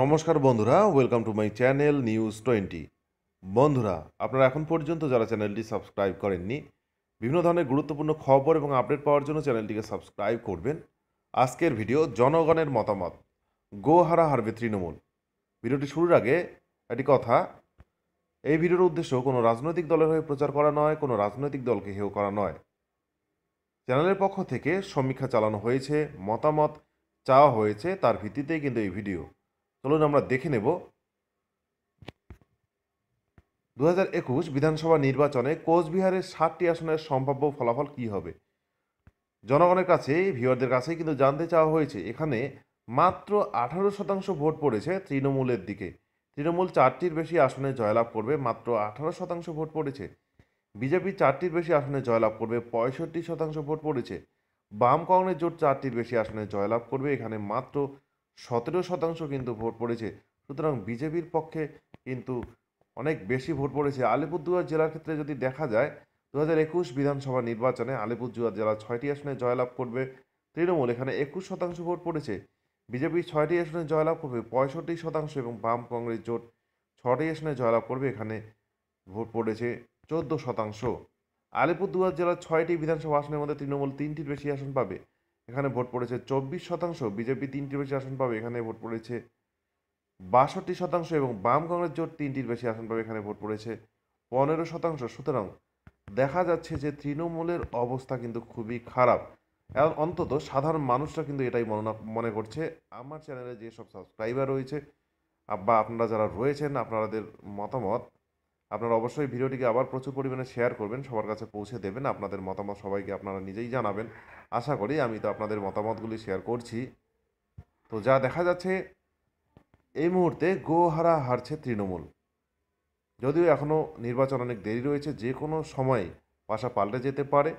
নমস্কার বন্ধুরা welcome to my channel news twenty বন্ধুরা আপনারা এখন পর্যন্ত যারা চ্যানেলটি সাবস্ক্রাইব করেননি বিভিন্ন ধরনের গুরুত্বপূর্ণ খবর এবং আপডেট পাওয়ার জন্য চ্যানেলটিকে সাবস্ক্রাইব করবেন আজকের ভিডিও জনগণের মতামত গোহারা হারবে তৃণমূল ভিডিওটি শুরুর আগে একটি কথা এই ভিডিওর উদ্দেশ্য কোনো রাজনৈতিক দলের হয়ে প্রচার করা নয় কোনো রাজনৈতিক দলকে হেয় করা নয় চ্যানেলের পক্ষ থেকে সমীক্ষা চালানো হয়েছে মতামত চাওয়া হয়েছে তার ভিত্তিতেই কিন্তু এই ভিডিও চলুন আমরা দেখে নেব দু একুশ বিধানসভা নির্বাচনে কোচবিহারের ষাটটি আসনের সম্ভাব্য ফলাফল কি হবে জনগণের কাছে ভিওয়ারদের কাছেই কিন্তু জানতে চাওয়া হয়েছে এখানে মাত্র আঠারো শতাংশ ভোট পড়েছে তৃণমূলের দিকে তৃণমূল চারটির বেশি আসনে জয়লাভ করবে মাত্র আঠারো শতাংশ ভোট পড়েছে বিজেপি চারটির বেশি আসনে জয়লাভ করবে পঁয়ষট্টি শতাংশ ভোট পড়েছে বাম কংগ্রেস জোট চারটির বেশি আসনে জয়লাভ করবে এখানে মাত্র সতেরো শতাংশ কিন্তু ভোট পড়েছে সুতরাং বিজেপির পক্ষে কিন্তু অনেক বেশি ভোট পড়েছে আলিপুরদুয়ার জেলার ক্ষেত্রে যদি দেখা যায় দু হাজার একুশ বিধানসভা নির্বাচনে আলিপুরদুয়ার জেলা ছয়টি আসনে জয়লাভ করবে তৃণমূল এখানে একুশ শতাংশ ভোট পড়েছে বিজেপি ছয়টি আসনে জয়লাভ করবে পঁয়ষট্টি শতাংশ এবং বাম কংগ্রেস জোট ছটি আসনে জয়লাভ করবে এখানে ভোট পড়েছে চোদ্দ শতাংশ আলিপুরদুয়ার জেলার ছয়টি বিধানসভা আসনের মধ্যে তৃণমূল তিনটির বেশি আসন পাবে এখানে ভোট পড়েছে চব্বিশ শতাংশ বিজেপি তিনটির বেশি আসন পাবে এখানে ভোট পড়েছে বাষট্টি শতাংশ এবং বাম কংগ্রেস জোট তিনটির বেশি আসন পাবে এখানে ভোট পড়েছে পনেরো শতাংশ সুতরাং দেখা যাচ্ছে যে তৃণমূলের অবস্থা কিন্তু খুবই খারাপ অন্তত সাধারণ মানুষরা কিন্তু এটাই মনে মনে করছে আমার চ্যানেলে যেসব সাবস্ক্রাইবার রয়েছে বা আপনারা যারা রয়েছেন আপনাদের মতামত আপনারা অবশ্যই ভিডিওটিকে আবার প্রচুর পরিমাণে শেয়ার করবেন সবার কাছে পৌঁছে দেবেন আপনাদের মতামত সবাইকে আপনারা নিজেই জানাবেন আশা করি আমি তো আপনাদের মতামতগুলি শেয়ার করছি তো যা দেখা যাচ্ছে এই মুহূর্তে গোহারা হারছে তৃণমূল যদিও এখনও নির্বাচন অনেক দেরি রয়েছে যে কোনো সময় পাশা পাল্টে যেতে পারে